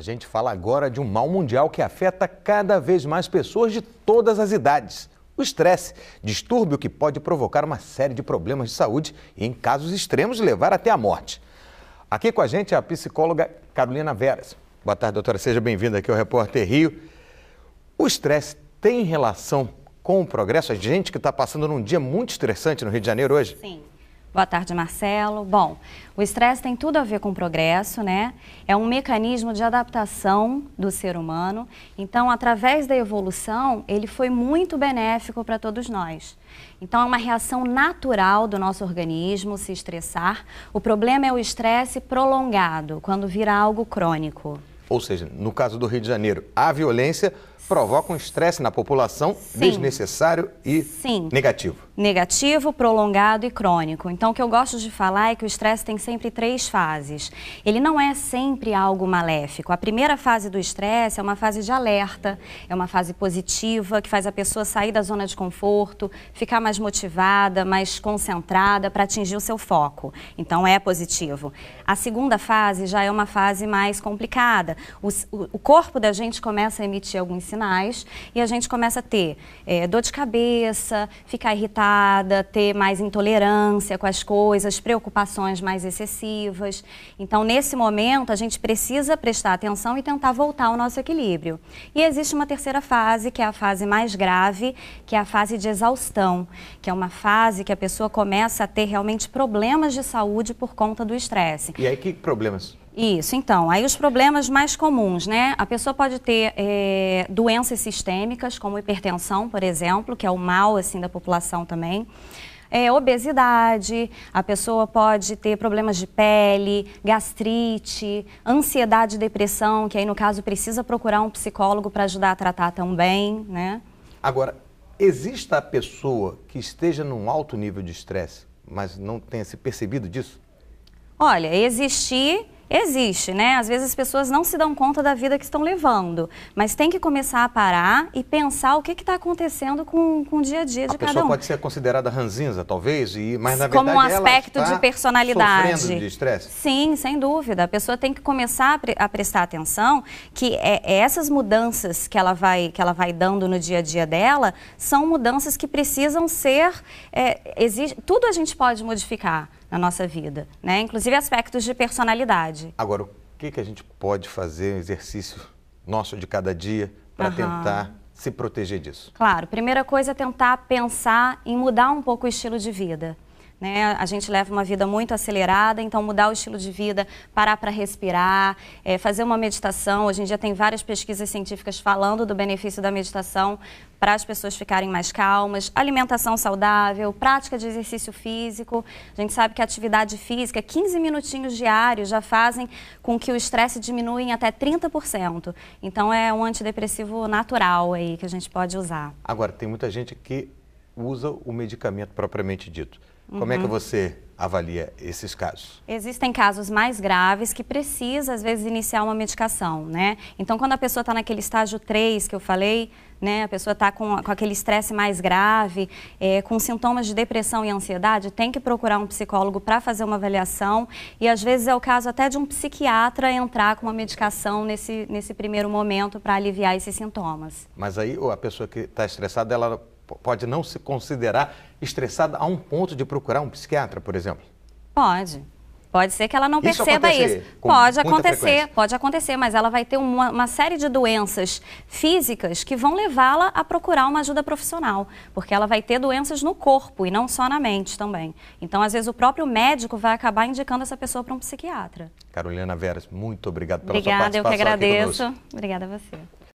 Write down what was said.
A gente fala agora de um mal mundial que afeta cada vez mais pessoas de todas as idades. O estresse, distúrbio que pode provocar uma série de problemas de saúde e, em casos extremos, levar até a morte. Aqui com a gente é a psicóloga Carolina Veras. Boa tarde, doutora. Seja bem-vinda aqui ao Repórter Rio. O estresse tem relação com o progresso? A gente que está passando num dia muito estressante no Rio de Janeiro hoje? Sim. Boa tarde, Marcelo. Bom, o estresse tem tudo a ver com o progresso, né? É um mecanismo de adaptação do ser humano. Então, através da evolução, ele foi muito benéfico para todos nós. Então, é uma reação natural do nosso organismo se estressar. O problema é o estresse prolongado, quando vira algo crônico. Ou seja, no caso do Rio de Janeiro, há violência, provoca um estresse na população Sim. desnecessário e Sim. negativo. Negativo, prolongado e crônico. Então, o que eu gosto de falar é que o estresse tem sempre três fases. Ele não é sempre algo maléfico. A primeira fase do estresse é uma fase de alerta, é uma fase positiva, que faz a pessoa sair da zona de conforto, ficar mais motivada, mais concentrada para atingir o seu foco. Então, é positivo. A segunda fase já é uma fase mais complicada. O, o, o corpo da gente começa a emitir alguns sinais e a gente começa a ter é, dor de cabeça, ficar irritada, ter mais intolerância com as coisas, preocupações mais excessivas. Então, nesse momento, a gente precisa prestar atenção e tentar voltar ao nosso equilíbrio. E existe uma terceira fase, que é a fase mais grave, que é a fase de exaustão, que é uma fase que a pessoa começa a ter realmente problemas de saúde por conta do estresse. E aí, que problemas? Isso, então, aí os problemas mais comuns, né? A pessoa pode ter é, doenças sistêmicas, como hipertensão, por exemplo, que é o mal, assim, da população também. É, obesidade, a pessoa pode ter problemas de pele, gastrite, ansiedade e depressão, que aí no caso precisa procurar um psicólogo para ajudar a tratar também, né? Agora, existe a pessoa que esteja num alto nível de estresse, mas não tenha se percebido disso? Olha, existir existe, né? Às vezes as pessoas não se dão conta da vida que estão levando, mas tem que começar a parar e pensar o que está acontecendo com, com o dia a dia de cada um. A pessoa pode ser considerada ranzinza, talvez, e, mas na verdade Como um aspecto de personalidade. sofrendo de estresse? Sim, sem dúvida. A pessoa tem que começar a, pre a prestar atenção que é, é essas mudanças que ela, vai, que ela vai dando no dia a dia dela são mudanças que precisam ser... É, exige, tudo a gente pode modificar, na nossa vida, né? Inclusive aspectos de personalidade. Agora, o que, que a gente pode fazer, exercício nosso de cada dia, para uhum. tentar se proteger disso? Claro, primeira coisa é tentar pensar em mudar um pouco o estilo de vida. Né? A gente leva uma vida muito acelerada, então mudar o estilo de vida, parar para respirar, é, fazer uma meditação. Hoje em dia tem várias pesquisas científicas falando do benefício da meditação para as pessoas ficarem mais calmas, alimentação saudável, prática de exercício físico. A gente sabe que a atividade física, 15 minutinhos diários já fazem com que o estresse diminua em até 30%. Então é um antidepressivo natural aí que a gente pode usar. Agora, tem muita gente que usa o medicamento propriamente dito. Como uhum. é que uhum. você avalia esses casos? Existem casos mais graves que precisa, às vezes, iniciar uma medicação, né? Então, quando a pessoa está naquele estágio 3 que eu falei, né, a pessoa está com, com aquele estresse mais grave, é, com sintomas de depressão e ansiedade, tem que procurar um psicólogo para fazer uma avaliação e, às vezes, é o caso até de um psiquiatra entrar com uma medicação nesse, nesse primeiro momento para aliviar esses sintomas. Mas aí a pessoa que está estressada, ela pode não se considerar estressada a um ponto de procurar um psiquiatra, por exemplo? Pode. Pode ser que ela não isso perceba isso. Pode acontecer, frequência. pode acontecer, mas ela vai ter uma, uma série de doenças físicas que vão levá-la a procurar uma ajuda profissional, porque ela vai ter doenças no corpo e não só na mente também. Então, às vezes, o próprio médico vai acabar indicando essa pessoa para um psiquiatra. Carolina Veras, muito obrigado pela Obrigada, sua participação. Obrigada, eu que agradeço. Obrigada a você.